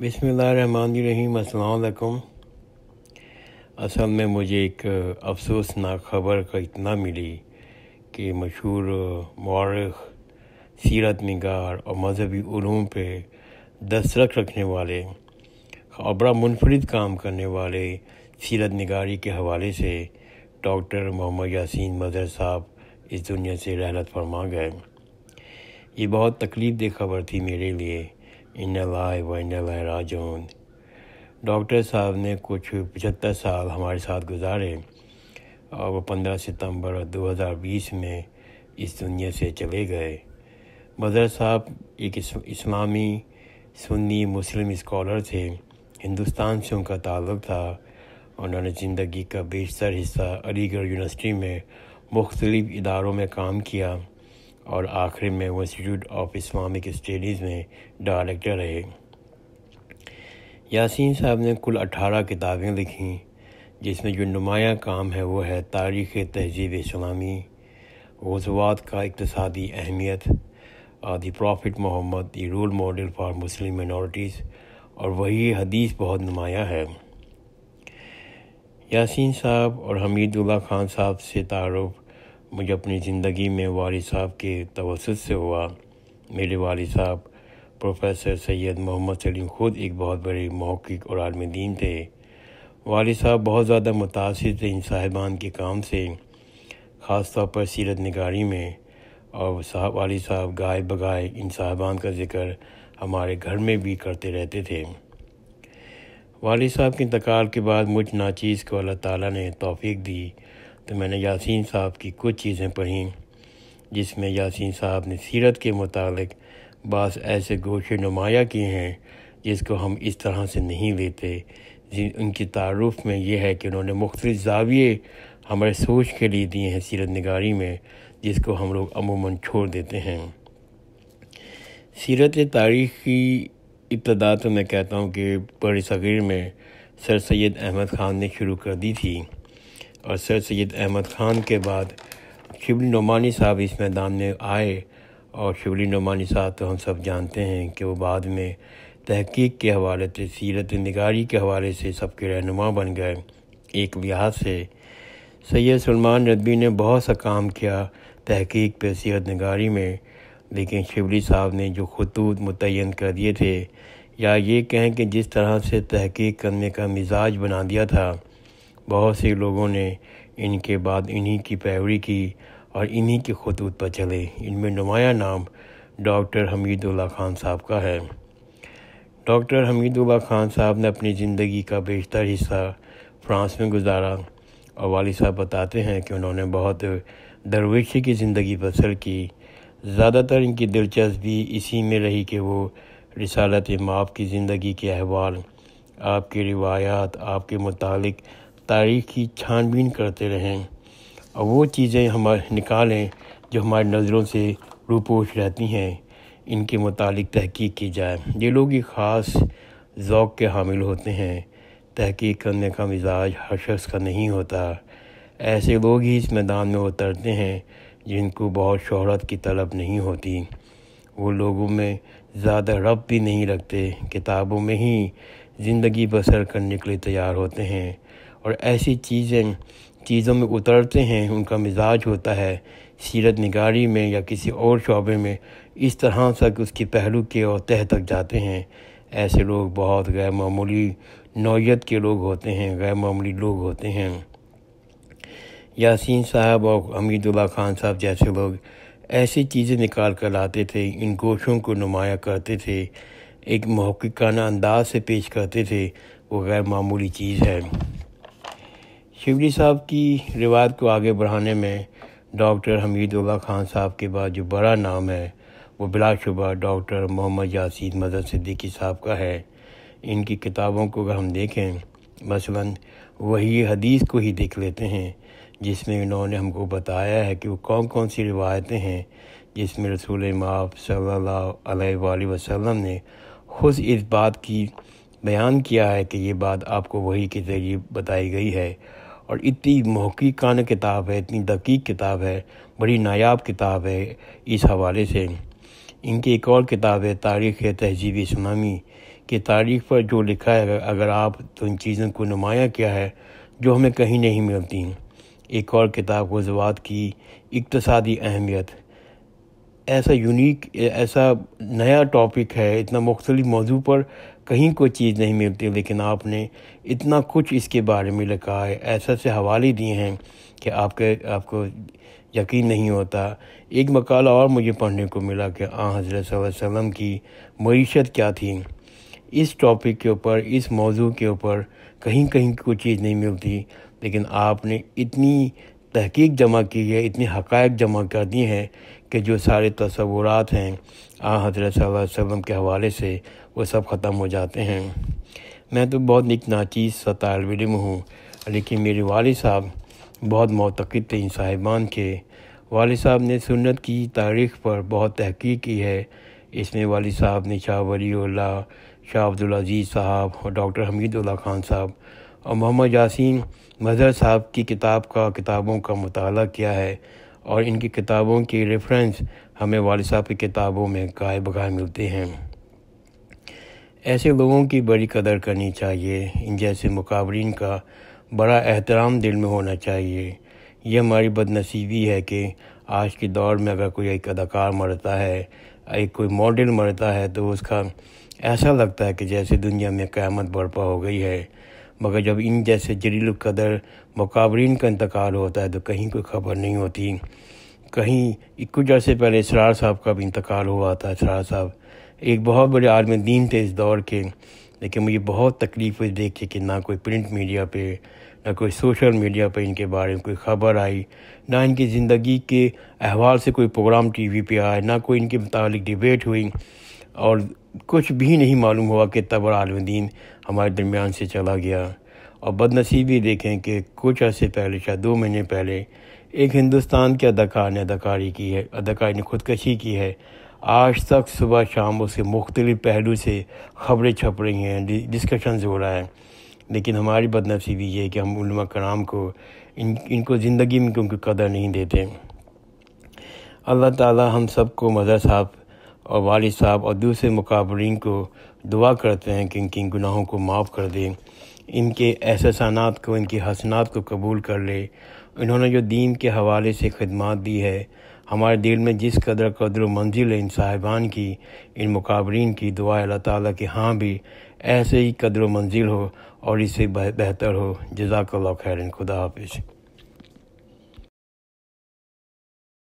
बिसमीम अल्लाम असल में मुझे एक अफसोसनाक ख़बर का इतना मिली कि मशहूर मौरख सीरत नगार और मजहबी उलूम पे दस्तरक रखने वाले और बड़ा मुनफरद काम करने वाले सीरत निगारी के हवाले से डॉक्टर मोहम्मद यासीन मजहर साहब इस दुनिया से रहलत फरमा गए ये बहुत तकलीफ दे खबर थी मेरे लिए इन लाए व इन लाए डॉक्टर साहब ने कुछ पचहत्तर साल हमारे साथ गुजारे और वो पंद्रह सितंबर 2020 में इस दुनिया से चले गए मदर साहब एक इस्लामी सुन्नी मुस्लिम स्कॉलर थे हिंदुस्तान से उनका ताल्लुक़ था उन्होंने ज़िंदगी का बेशतर हिस्सा अलीगढ़ यूनिवर्सिटी में मुख्तलिफ़ इदारों में काम किया और आखिर में वो इंस्टीट्यूट ऑफ इस्लामिक स्टडीज़ में डायरेक्टर रहे यासीन साहब ने कुल अठारह किताबें लिखीं जिसमें जो नुमाया काम है वो है तारीख़ तहजीब इस्लामी गजवात का इकतदी अहमियत the prophet Muhammad the role model for Muslim minorities और वही हदीस बहुत नुमाया है यासीन साहब और हमीदुल्ला खान साहब से तारफ़ मुझे अपनी ज़िंदगी में वाल साहब के तवसत से हुआ मेरे वाल साहब प्रोफेसर सैयद मोहम्मद सलीम ख़ुद एक बहुत बड़े मौक़ और आलम दीन थे वाल साहब बहुत ज़्यादा मुतासर थे इन साहिबान के काम से ख़ास तौर पर सीरत नगारी में और साहब वाली साहब गाय बगाए इन साहबान का जिक्र हमारे घर में भी करते रहते थे वाली साहब के इंतकाल के बाद मुझ नाचीज़ को अल्लाह ताला ने तोफ़ी दी तो मैंने यासीन साहब की कुछ चीज़ें पढ़ी जिसमें यासीन साहब ने सीरत के मुतालिक बास ऐसे गोशे नुमाया किए हैं जिसको हम इस तरह से नहीं लेते उनकी तारुफ में यह है कि उन्होंने मुख्तलिफ जाविये हमारे सोच के लिए दिए हैं सीरत नगारी में जिसको हम लोग अमूमन छोड़ देते हैं सीरत तारीख़ की इब्तदा तो मैं कहता हूँ कि बड़ी सगीर में सर सैद अहमद ख़ान ने शुरू कर दी थी और सर सैद अहमद ख़ान के बाद शिवली नुमानी साहब इस मैदान में आए और शिवली नोमानी साहब तो हम सब जानते हैं कि वो बाद में तहकीक के हवाले से सीरत निगारी के हवाले से सबके रहनुमा बन गए एक लिहाज से सैयद सलमान रदबी ने बहुत सा काम किया तहकीक पर सीरत नगारी में लेकिन शिवली साहब ने जो खतूत मुतन कर दिए थे या ये कहें कि जिस तरह से तहकीक करने का मिजाज बना दिया था बहुत से लोगों ने इनके बाद इन्हीं की पैरवी की और इन्हीं के खतूत पर चले इनमें नुमाया नाम डॉक्टर हमीदुल्ला खान साहब का है डॉक्टर हमीदुल्ला खान साहब ने अपनी ज़िंदगी का बेशतर हिस्सा फ्रांस में गुजारा और वाली साहब बताते हैं कि उन्होंने बहुत दरवेशी की ज़िंदगी बसर की ज़्यादातर इनकी दिलचस्पी इसी में रही कि वो रिसालत माप की ज़िंदगी के अहवाल आपकी रिवायात आपके मुतालिक तारीख की छानबीन करते रहें और वो चीज़ें हम निकालें जो हमारी नज़रों से रूपोश रहती हैं इनके मुतालिक तहकीक की जाए ये लोग ही ख़ास ओक़ के हामिल होते हैं तहकीक करने का मिजाज हर शख्स का नहीं होता ऐसे लोग ही इस मैदान में उतरते हैं जिनको बहुत शहरत की तलब नहीं होती वो लोगों में ज़्यादा रब भी नहीं रखते किताबों में ही ज़िंदगी बसर करने के लिए तैयार होते हैं और ऐसी चीज़ें चीज़ों में उतरते हैं उनका मिजाज होता है सीरत निगारी में या किसी और शोबे में इस तरह तक उसके पहलू के और तह तक जाते हैं ऐसे लोग बहुत गैर मामूली नौीयत के लोग होते हैं गैर मामूली लोग होते हैं यासीन साहब और हमीदुल्ला खान साहब जैसे लोग ऐसी चीज़ें निकाल कर लाते थे इन गोशों को नुमाया करते थे एक महक्काना अंदाज से पेश करते थे वो गैर मामूली चीज़ है शिवजी साहब की रिवायत को आगे बढ़ाने में डॉक्टर हमीद उल्ला खान साहब के बाद जो बड़ा नाम है वो बिलाशुबा डॉक्टर मोहम्मद यासीन मदर सिद्दीकी साहब का है इनकी किताबों को अगर हम देखें मसलन वही हदीस को ही देख लेते हैं जिसमें इन्होंने हमको बताया है कि वो कौन कौन सी रिवायतें हैं जिसमें रसूल माप सल्ला वसम ने खुद इस बात की बयान किया है कि ये बात आपको वही के ज़रिए बताई गई है और इतनी महकी कान किताब है इतनी दकीक किताब है बड़ी नायाब किताब है इस हवाले से इनकी एक और किताब है तारीख़ तहजीब इस्लामी की तारीख पर जो लिखा है अगर आप तो इन चीज़ों को नुमाया किया है जो हमें कहीं नहीं मिलती एक और किताब वजुआत की इकतसादी अहमियत ऐसा यूनिक ऐसा नया टॉपिक है इतना मुख्तलिफ मौजू पर कहीं कोई चीज़ नहीं मिलती लेकिन आपने इतना कुछ इसके बारे में लिखा है ऐसे ऐसे हवाले दिए हैं कि आपके आपको यकीन नहीं होता एक मकाला और मुझे पढ़ने को मिला कि आ हज़रत वसम की मीशत क्या थी इस टॉपिक के ऊपर इस मौजू के ऊपर कहीं कहीं कोई चीज़ नहीं मिलती लेकिन आपने इतनी तहकीक जमा की है इतनी हक़ जमा कर दिए हैं कि जो सारे तस्वुरात हैं आ हजरत वसम के हवाले से वो सब ख़त्म हो जाते हैं मैं तो बहुत निक नाचीज़ सा हूँ लेकिन मेरे वाल साहब बहुत मतकद थे इन साहिबान के वाल साहब ने सुन्नत की तारीख़ पर बहुत तहकीक की है इसमें वाल साहब ने शाह वली शाह अजीज़ साहब और डॉक्टर हमीदुल्ला खान साहब और मोहम्मद यासिन मज़हर साहब की किताब का किताबों का मताल किया है और इनकी किताबों के रेफरेंस हमें वाल साहब की किताबों में गाय बगाए मिलते हैं ऐसे लोगों की बड़ी कदर करनी चाहिए इन जैसे मुकाबरीन का बड़ा एहतराम दिल में होना चाहिए यह हमारी बदनसीबी है कि आज के दौर में अगर कोई एक अदाकार मरता है एक कोई मॉडल मरता है तो उसका ऐसा लगता है कि जैसे दुनिया में क़्यामत बर्पा हो गई है मगर जब इन जैसे जरील कदर मकाबरीन का इंतकाल होता है तो कहीं कोई खबर नहीं होती कहीं कुछ अर्से पहले सरार साहब का भी इंतकाल हुआ था सरार साहब एक बहुत बड़े आलम दीन थे इस दौर के लेकिन मुझे बहुत तकलीफ हुई देख के कि ना कोई प्रिंट मीडिया पे ना कोई सोशल मीडिया पे इनके बारे में कोई ख़बर आई ना इनकी ज़िंदगी के अहवाल से कोई प्रोग्राम टीवी पे आए ना कोई इनके मुतालिक डिबेट हुई और कुछ भी नहीं मालूम हुआ कि बड़ा आलमदीन हमारे दरमियान से चला गया और बदनसीबी देखें कि कुछ अर्से पहले शायद दो महीने पहले एक हिंदुस्तान के अदाकार ने अदाकारी की है अदाकारी ने खुदकशी की है आज तक सुबह शाम उसके मुख्तलिफ पहलू से खबरें छप रही हैं डिस्कशन हो रहा है लेकिन हमारी बदनसीबी ये है कि हम उलमा कराम को इन इनको ज़िंदगी में उनकी कदर नहीं देते अल्लाह ताला हम सबको मदर साहब और वाल साहब और दूसरे मुकाबरीन को दुआ करते हैं कि इनकी गुनाहों को माफ़ कर दें इनके एहसानात को इनकी हसनात को कबूल कर ले इन्होंने जो दीन के हवाले से खदमात दी है हमारे दिल में जिस कदर कदर मंजिल है इन साहिबान की इन मुकाबरीन की दुआ अल्लाह ताली के हाँ भी ऐसे ही कदर मंजिल हो और इससे बेहतर हो जजाकल्ला खैर खुदा हाफिज़